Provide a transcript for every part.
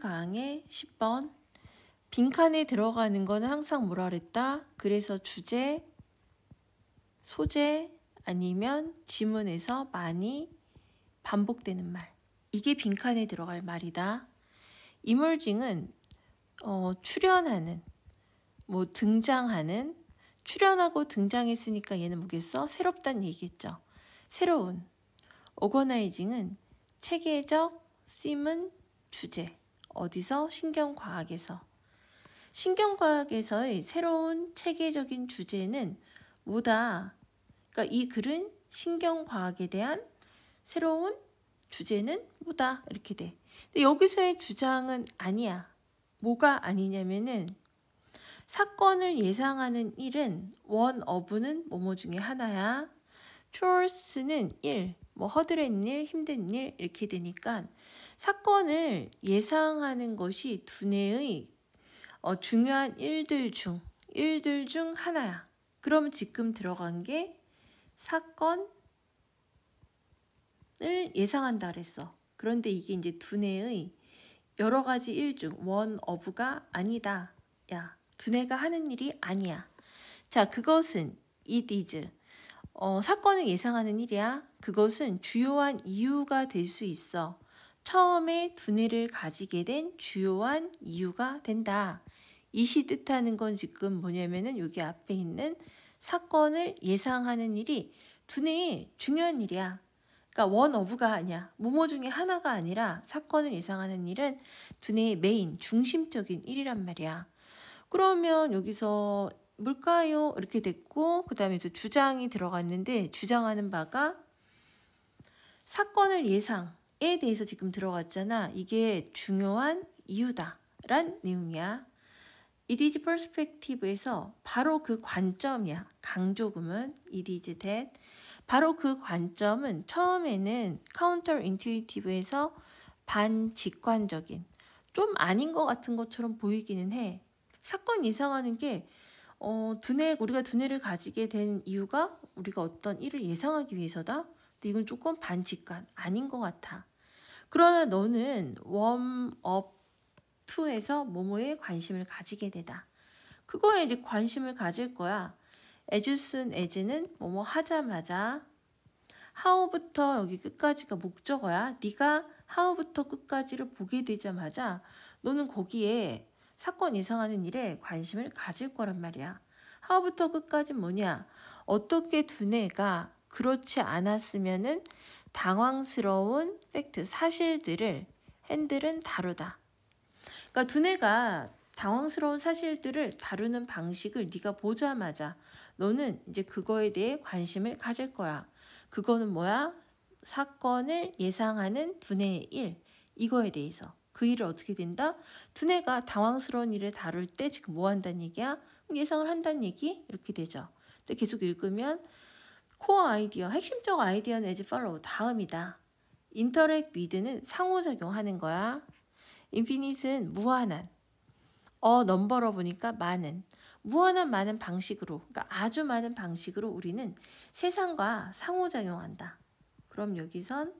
강의 10번 빈칸에 들어가는 건 항상 뭐라 그랬다? 그래서 주제, 소재 아니면 지문에서 많이 반복되는 말 이게 빈칸에 들어갈 말이다. 이물징은 어, 출연하는, 뭐 등장하는, 출연하고 등장했으니까 얘는 뭐겠어? 새롭다는 얘기겠죠. 새로운, 오거나이징은 체계적, 씀은 주제, 어디서? 신경과학에서. 신경과학에서의 새로운 체계적인 주제는 뭐다? 그러니까 이 글은 신경과학에 대한 새로운 주제는 뭐다? 이렇게 돼. 근데 여기서의 주장은 아니야. 뭐가 아니냐면은 사건을 예상하는 일은 원 어부는 뭐뭐 중에 하나야. c h 는 일, 뭐 허드렛 일, 힘든 일 이렇게 되니까 사건을 예상하는 것이 두뇌의 어, 중요한 일들 중 일들 중 하나야. 그럼 지금 들어간 게 사건을 예상한다 그랬어. 그런데 이게 이제 두뇌의 여러 가지 일 중원 어부가 아니다. 야, 두뇌가 하는 일이 아니야. 자, 그것은 it is. 어, 사건을 예상하는 일이야. 그것은 주요한 이유가 될 수 있어. 처음에 두뇌를 가지게 된 주요한 이유가 된다. 이 시 뜻하는 건 지금 뭐냐면은 여기 앞에 있는 사건을 예상하는 일이 두뇌의 중요한 일이야. 그러니까 원 어부가 아니야. 뭐뭐 중에 하나가 아니라 사건을 예상하는 일은 두뇌의 메인, 중심적인 일이란 말이야. 그러면 여기서 뭘까요? 이렇게 됐고 그 다음에 주장이 들어갔는데 주장하는 바가 사건을 예상, 에 대해서 지금 들어갔잖아. 이게 중요한 이유다. 란 내용이야. It is perspective에서 바로 그 관점이야. 강조금은 it is that. 바로 그 관점은 처음에는 counter intuitive에서 반직관적인, 좀 아닌 것 같은 것처럼 보이기는 해. 사건 이상하는 게 어, 두뇌, 우리가 두뇌를 가지게 된 이유가 우리가 어떤 일을 예상하기 위해서다? 이건 조금 반칙관 아닌 것 같아. 그러나 너는 웜업 투에서 모모에 관심을 가지게 되다. 그거에 이제 관심을 가질 거야. 에즈슨 에즈는 뭐뭐 하자마자 하우부터 여기 끝까지가 목적어야. 네가 하우부터 끝까지를 보게 되자마자 너는 거기에 사건 이상하는 일에 관심을 가질 거란 말이야. 하우부터 끝까지 뭐냐? 어떻게 두뇌가 그렇지 않았으면은 당황스러운 팩트, 사실들을 핸들은 다루다. 그러니까 두뇌가 당황스러운 사실들을 다루는 방식을 네가 보자마자 너는 이제 그거에 대해 관심을 가질 거야. 그거는 뭐야? 사건을 예상하는 두뇌의 일. 이거에 대해서. 그 일을 어떻게 된다? 두뇌가 당황스러운 일을 다룰 때 지금 뭐 한다는 얘기야? 예상을 한다는 얘기? 이렇게 되죠. 근데 계속 읽으면 코어 아이디어, 핵심적 아이디어는 as follow, 다음이다. 인터랙 미드는 상호작용하는 거야. 인피닛은 무한한. 어 넘버러 보니까 많은. 무한한 많은 방식으로, 그러니까 아주 많은 방식으로 우리는 세상과 상호작용한다. 그럼 여기선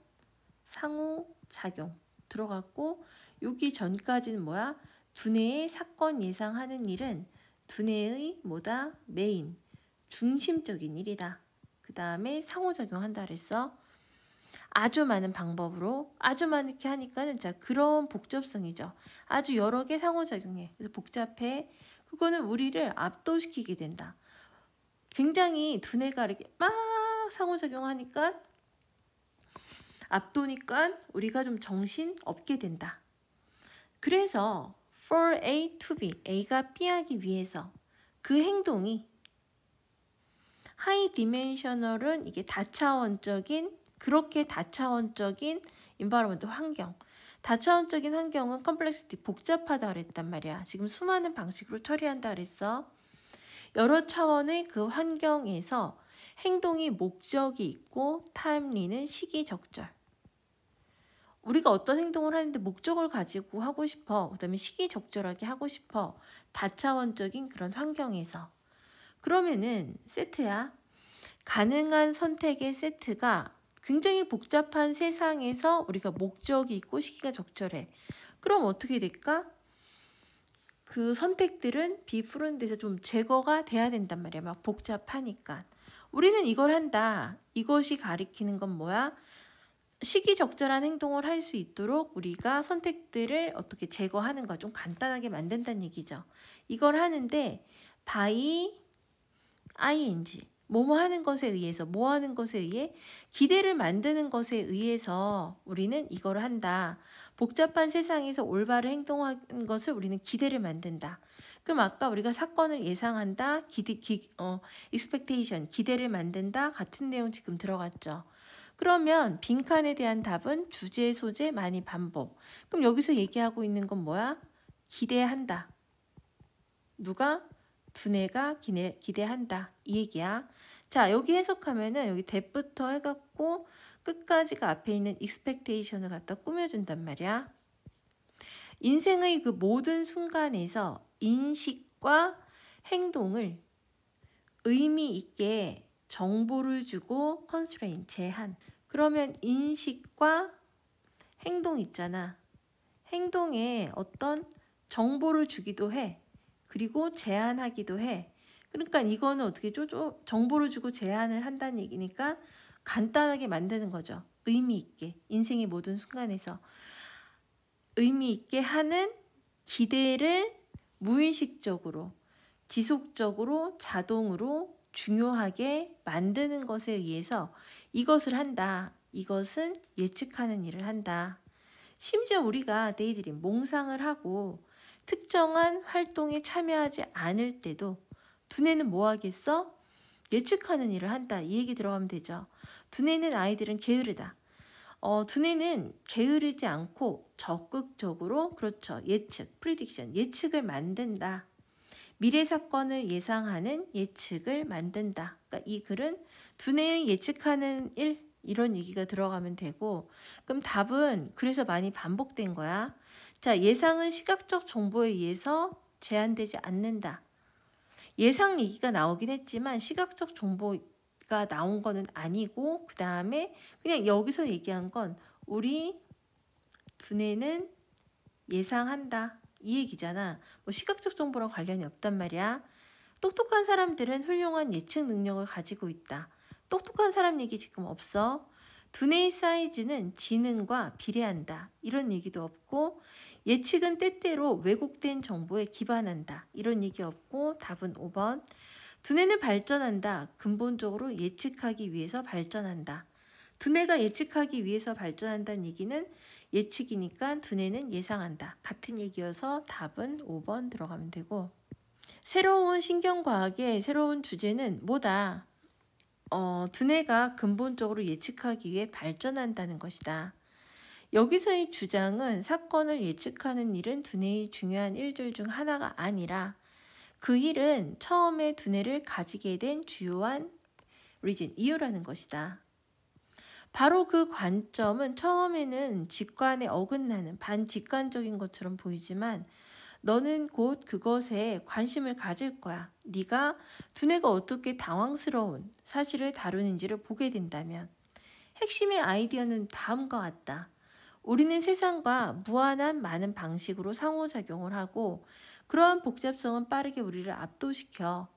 상호작용 들어갔고 여기 전까지는 뭐야? 두뇌의 사건 예상하는 일은 두뇌의 뭐다? 메인, 중심적인 일이다. 그 다음에 상호작용 한다 그랬어. 아주 많은 방법으로 아주 많게 하니까는 자 그런 복잡성이죠. 아주 여러 개 상호작용해. 그래서 복잡해. 그거는 우리를 압도시키게 된다. 굉장히 두뇌가 이렇게 막 상호작용하니까 압도니까 우리가 좀 정신 없게 된다. 그래서 for A to B, A가 B하기 위해서 그 행동이 하이 디멘셔널은 이게 다차원적인 그렇게 다차원적인 인바로먼트 환경 다차원적인 환경은 컴플렉시티 복잡하다 그랬단 말이야. 지금 수많은 방식으로 처리한다 그랬어. 여러 차원의 그 환경에서 행동이 목적이 있고 타임리는 시기적절. 우리가 어떤 행동을 하는데 목적을 가지고 하고 싶어. 그다음에 시기적절하게 하고 싶어. 다차원적인 그런 환경에서 그러면은 세트야. 가능한 선택의 세트가 굉장히 복잡한 세상에서 우리가 목적이 있고 시기가 적절해. 그럼 어떻게 될까? 그 선택들은 비프른데서좀 제거가 돼야 된단 말이야. 막 복잡하니까. 우리는 이걸 한다. 이것이 가리키는 건 뭐야? 시기적절한 행동을 할 수 있도록 우리가 선택들을 어떻게 제거하는 거좀 간단하게 만든다는 얘기죠. 이걸 하는데 바이 ing 뭐뭐 하는 것에 의해서 뭐 하는 것에 의해 기대를 만드는 것에 의해서 우리는 이걸 한다. 복잡한 세상에서 올바른 행동하는 것을 우리는 기대를 만든다. 그럼 아까 우리가 사건을 예상한다, 기대, 기, 어, expectation, 기대를 만든다 같은 내용 지금 들어갔죠. 그러면 빈칸에 대한 답은 주제, 소재, 많이, 반복. 그럼 여기서 얘기하고 있는 건 뭐야? 기대한다. 누가? 두뇌가 기대, 기대한다. 이 얘기야. 자, 여기 해석하면은 여기 대부터 해갖고 끝까지가 앞에 있는 익스펙테이션을 갖다 꾸며준단 말이야. 인생의 그 모든 순간에서 인식과 행동을 의미 있게 정보를 주고 컨스트레인 제한. 그러면 인식과 행동 있잖아. 행동에 어떤 정보를 주기도 해. 그리고 제안하기도 해. 그러니까 이거는 어떻게 쪼쪼 정보를 주고 제한을 한다는 얘기니까 간단하게 만드는 거죠. 의미 있게 인생의 모든 순간에서 의미 있게 하는 기대를 무의식적으로 지속적으로 자동으로 중요하게 만드는 것에 의해서 이것을 한다. 이것은 예측하는 일을 한다. 심지어 우리가 데이드림 몽상을 하고 특정한 활동에 참여하지 않을 때도 두뇌는 뭐 하겠어? 예측하는 일을 한다. 이 얘기 들어가면 되죠. 두뇌는 아이들은 게으르다. 어, 두뇌는 게으르지 않고 적극적으로 그렇죠. 예측, 프리딕션, 예측을 만든다. 미래 사건을 예상하는 예측을 만든다. 그러니까 이 글은 두뇌의 예측하는 일 이런 얘기가 들어가면 되고 그럼 답은 그래서 많이 반복된 거야. 자, 예상은 시각적 정보에 의해서 제한되지 않는다. 예상 얘기가 나오긴 했지만 시각적 정보가 나온 거는 아니고 그 다음에 그냥 여기서 얘기한 건 우리 두뇌는 예상한다 이 얘기잖아 뭐 시각적 정보랑 관련이 없단 말이야 똑똑한 사람들은 훌륭한 예측 능력을 가지고 있다 똑똑한 사람 얘기 지금 없어 두뇌의 사이즈는 지능과 비례한다 이런 얘기도 없고 예측은 때때로 왜곡된 정보에 기반한다. 이런 얘기 없고 답은 5번. 두뇌는 발전한다. 근본적으로 예측하기 위해서 발전한다. 두뇌가 예측하기 위해서 발전한다는 얘기는 예측이니까 두뇌는 예상한다. 같은 얘기여서 답은 5번 들어가면 되고 새로운 신경과학의 새로운 주제는 뭐다? 어, 두뇌가 근본적으로 예측하기 위해 발전한다는 것이다. 여기서의 주장은 사건을 예측하는 일은 두뇌의 중요한 일들 중 하나가 아니라 그 일은 처음에 두뇌를 가지게 된 주요한 리진, 이유라는 것이다. 바로 그 관점은 처음에는 직관에 어긋나는 반직관적인 것처럼 보이지만 너는 곧 그것에 관심을 가질 거야. 네가 두뇌가 어떻게 당황스러운 사실을 다루는지를 보게 된다면 핵심의 아이디어는 다음과 같다. 우리는 세상과 무한한 많은 방식으로 상호작용을 하고 그러한 복잡성은 빠르게 우리를 압도시켜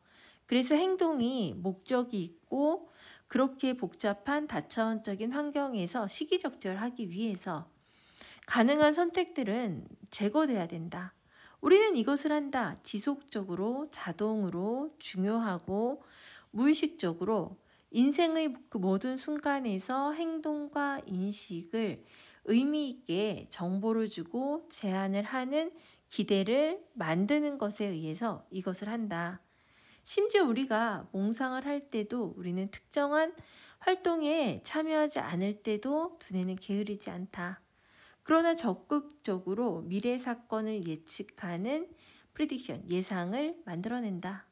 그래서 행동이 목적이 있고 그렇게 복잡한 다차원적인 환경에서 시기적절하기 위해서 가능한 선택들은 제거돼야 된다. 우리는 이것을 한다. 지속적으로, 자동으로, 중요하고, 무의식적으로 인생의 그 모든 순간에서 행동과 인식을 의미 있게 정보를 주고 제안을 하는 기대를 만드는 것에 의해서 이것을 한다. 심지어 우리가 몽상을 할 때도 우리는 특정한 활동에 참여하지 않을 때도 두뇌는 게으르지 않다. 그러나 적극적으로 미래 사건을 예측하는 프리딕션, 예상을 만들어낸다.